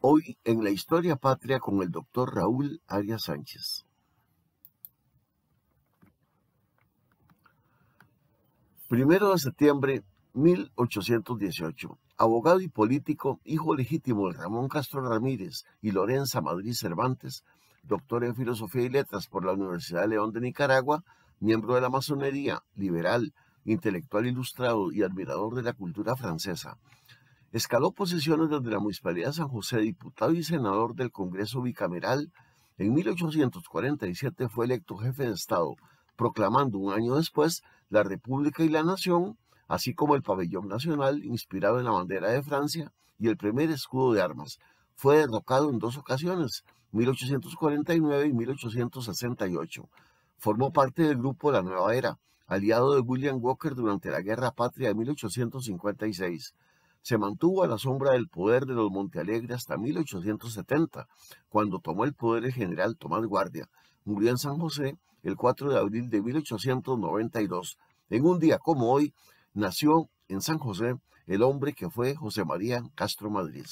Hoy en la historia patria con el doctor Raúl Arias Sánchez. Primero de septiembre 1818. Abogado y político, hijo legítimo de Ramón Castro Ramírez y Lorenza Madrid Cervantes, doctor en Filosofía y Letras por la Universidad de León de Nicaragua, miembro de la masonería, liberal, intelectual ilustrado y admirador de la cultura francesa. Escaló posiciones desde la Municipalidad de San José, diputado y senador del Congreso Bicameral. En 1847 fue electo jefe de Estado, proclamando un año después la República y la Nación, así como el pabellón nacional inspirado en la bandera de Francia y el primer escudo de armas. Fue derrocado en dos ocasiones, 1849 y 1868. Formó parte del grupo La Nueva Era, aliado de William Walker durante la Guerra Patria de 1856. Se mantuvo a la sombra del poder de los Montealegre hasta 1870, cuando tomó el poder el general Tomás Guardia. Murió en San José el 4 de abril de 1892. En un día como hoy, nació en San José el hombre que fue José María Castro Madrid.